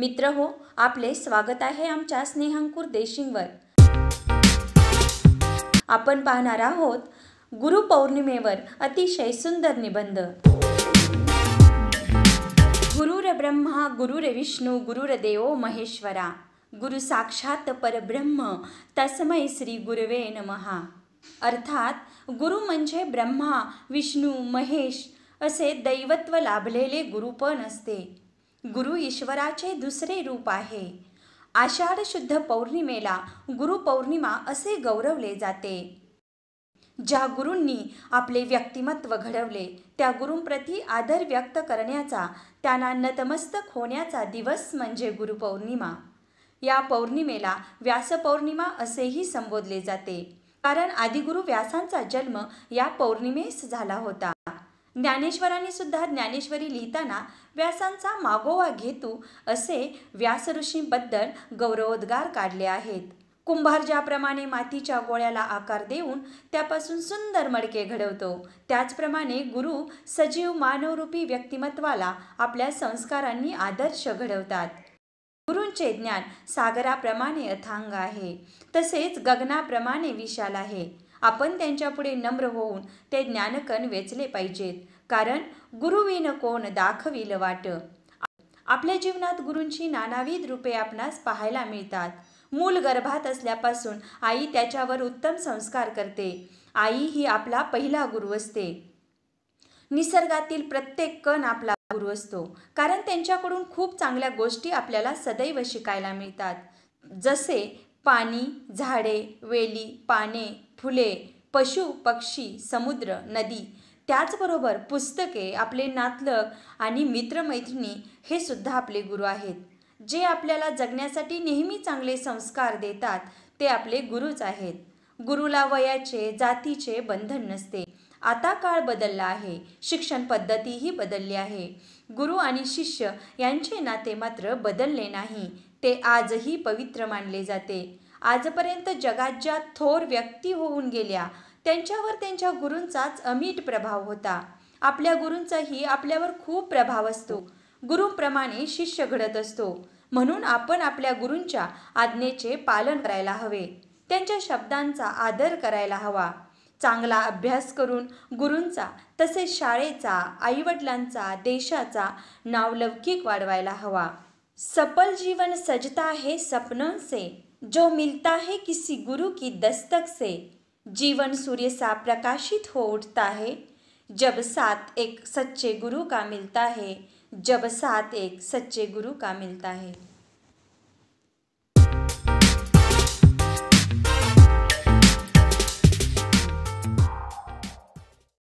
मित्र हो आपले स्वागत आहे आमच्या स्नेहांकूर देशिंगवर आपण पाहणार आहोत गुरुपौर्णिमेवर अतिशय सुंदर निबंध गुरुरब्रह्मा गुरुरविष्णू गुरुरदेव महेश्वरा गुरु साक्षात परब्रह्म तस्मै श्री गुरवे नमहा अर्थात गुरु म्हणजे ब्रह्मा विष्णू महेश असे दैवत्व लाभलेले गुरुपण असते गुरु ईश्वराचे दुसरे रूप आहे आषाढ शुद्ध पौर्णिमेला गुरु पौर्णिमा असे गौरवले जाते ज्या गुरूंनी आपले व्यक्तिमत्व घडवले त्या गुरूंप्रती आदर व्यक्त करण्याचा त्यांना नतमस्तक होण्याचा दिवस म्हणजे गुरुपौर्णिमा या पौर्णिमेला व्यासपौर्णिमा असेही संबोधले जाते कारण आदिगुरु व्यासांचा जन्म या पौर्णिमेस झाला होता ज्ञानेश्वरांनी सुद्धा ज्ञानेश्वरी लिहिताना व्यासांचा मागोवा घेतो असे व्यासऋषींबद्दल गौरवोद्गार काढले आहेत कुंभार ज्याप्रमाणे मातीच्या गोळ्याला आकार देऊन त्यापासून सुंदर मडके घडवतो त्याचप्रमाणे गुरु सजीव मानवरूपी व्यक्तिमत्वाला आपल्या संस्कारांनी आदर्श घडवतात गुरूंचे ज्ञान सागराप्रमाणे अथांग आहे तसेच गगनाप्रमाणे विशाल आहे आपण त्यांच्यापुढे नम्र होऊन ते ज्ञानकण वेचले पाहिजेत कारण गुरुविन कोण दाखविल वाट आपल्या जीवनात गुरूंची नानाविध रूपे आपणास पाहायला मिळतात मूल गर्भात असल्यापासून आई त्याच्यावर उत्तम संस्कार करते आई ही आपला पहिला गुरु असते निसर्गातील प्रत्येक कण आपला गुरु असतो कारण त्यांच्याकडून खूप चांगल्या गोष्टी आपल्याला सदैव शिकायला मिळतात जसे पाणी झाडे वेली पाने फुले पशु पक्षी समुद्र नदी त्याचबरोबर पुस्तके आपले नातलग आणि मित्रमैत्रिणी हे सुद्धा आपले गुरु आहेत जे आपल्याला जगण्यासाठी नेहमी चांगले संस्कार देतात ते आपले गुरुच आहेत गुरुला वयाचे जातीचे बंधन नसते आता काळ बदलला आहे शिक्षण पद्धतीही बदलली आहे गुरु आणि शिष्य यांचे नाते मात्र बदलले नाही ते आजही पवित्र मानले जाते आजपर्यंत जगात ज्या थोर व्यक्ती होऊन गेल्या त्यांच्यावर त्यांच्या गुरूंचाच अमीट प्रभाव होता आपल्या गुरूंचाही आपल्यावर खूप प्रभाव असतो गुरूंप्रमाणे शिष्य घडत असतो म्हणून आपण आपल्या गुरूंच्या आज्ञेचे पालन करायला हवे त्यांच्या शब्दांचा आदर करायला हवा चांगला अभ्यास करून गुरूंचा तसेच शाळेचा आईवडिलांचा देशाचा नावलौकिक वाढवायला हवा सफल जीवन सजता हे सपनों से जो मिलता है किसी गुरु की दस्तक से जीवन सूर्य सा प्रकाशित हो उठता है जब साथ एक सच्चे गुरु का मिलता है जब साथ एक सच्चे गुरु का मिलता है